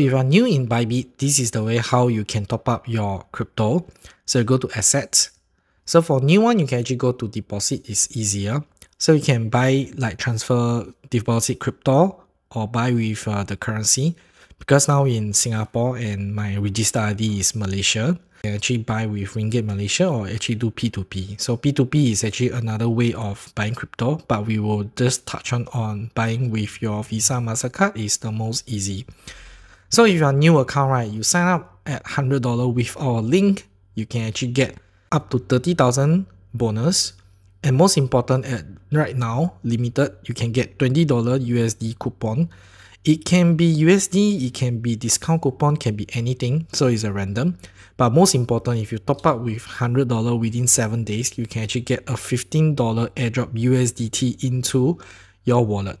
if you are new in Bybit, this is the way how you can top up your crypto. So go to assets. So for new one, you can actually go to deposit, it's easier. So you can buy like transfer deposit crypto or buy with uh, the currency. Because now in Singapore and my register ID is Malaysia, you can actually buy with Ringgit Malaysia or actually do P2P. So P2P is actually another way of buying crypto, but we will just touch on, on buying with your Visa MasterCard is the most easy. So if you're a new account, right, you sign up at $100 with our link, you can actually get up to 30,000 bonus. And most important at right now, limited, you can get $20 USD coupon. It can be USD, it can be discount coupon, can be anything, so it's a random. But most important, if you top up with $100 within 7 days, you can actually get a $15 airdrop USDT into your wallet.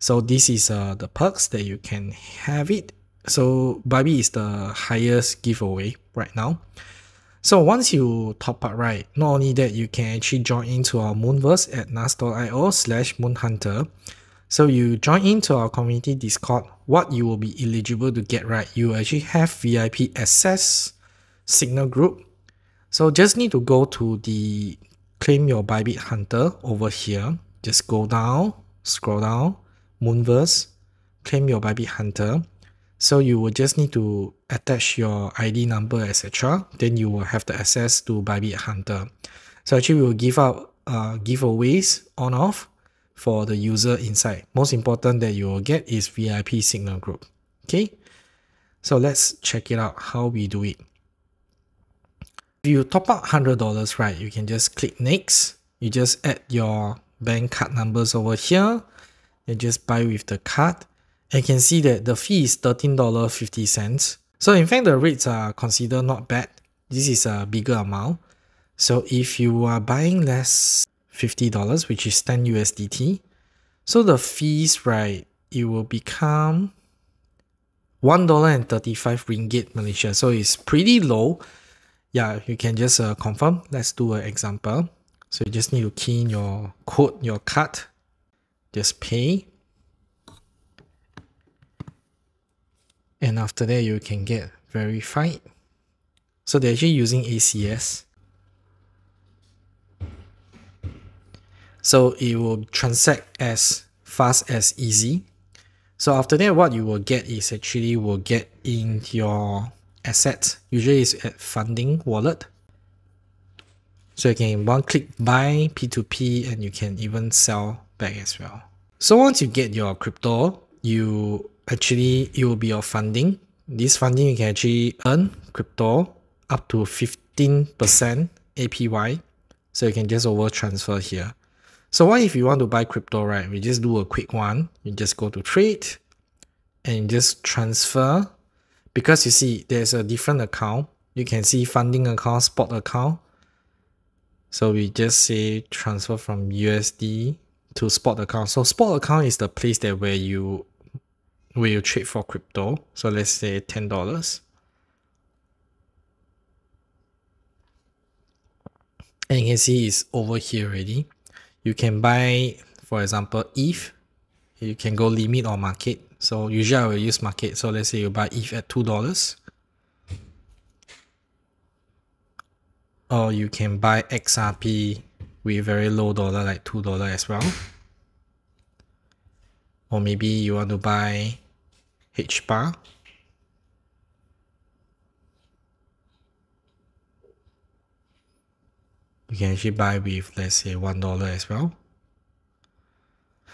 So this is uh, the perks that you can have it so Barbie is the highest giveaway right now. So once you top up, right, not only that, you can actually join into our Moonverse at nas.io slash moonhunter. So you join into our community Discord, what you will be eligible to get, right, you actually have VIP access, signal group. So just need to go to the claim your Bybit Hunter over here. Just go down, scroll down, Moonverse, claim your Bybit Hunter. So you will just need to attach your ID number, etc. Then you will have the access to Bybit Hunter. So actually we will give out uh, giveaways on off for the user inside. Most important that you will get is VIP signal group. Okay. So let's check it out how we do it. If you top up $100, right, you can just click next. You just add your bank card numbers over here and just buy with the card you can see that the fee is $13.50. So in fact, the rates are considered not bad. This is a bigger amount. So if you are buying less $50, which is 10 USDT, so the fees, right, it will become $1.35 ringgit Malaysia. So it's pretty low. Yeah, you can just uh, confirm. Let's do an example. So you just need to key in your code, your card, just pay. and after that you can get verified. So they're actually using ACS. So it will transact as fast as easy. So after that, what you will get is actually will get in your assets. Usually it's at funding wallet. So you can one click buy P2P and you can even sell back as well. So once you get your crypto, you actually it will be your funding. This funding you can actually earn crypto up to 15% APY. So you can just over transfer here. So what if you want to buy crypto, right? We just do a quick one. You just go to trade and just transfer. Because you see, there's a different account. You can see funding account, spot account. So we just say transfer from USD to spot account. So spot account is the place that where you we you trade for crypto. So let's say $10. And you can see it's over here already. You can buy, for example, ETH. You can go limit or market. So usually I will use market. So let's say you buy ETH at $2. Or you can buy XRP with very low dollar, like $2 as well. Or maybe you want to buy H bar. You can actually buy with let's say one dollar as well.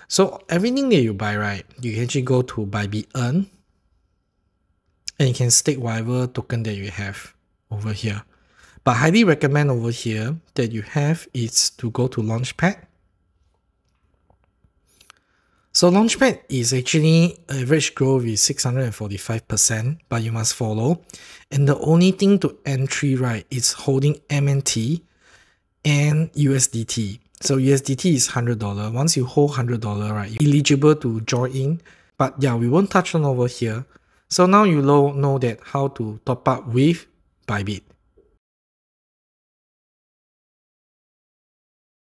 So everything that you buy, right, you can actually go to buy the earn and you can stake whatever token that you have over here. But highly recommend over here that you have is to go to Launchpad so Launchpad is actually average growth is 645%, but you must follow. And the only thing to entry right is holding MNT and USDT. So USDT is $100. Once you hold $100, right, you're eligible to join in. But yeah, we won't touch on over here. So now you know that how to top up with Bybit.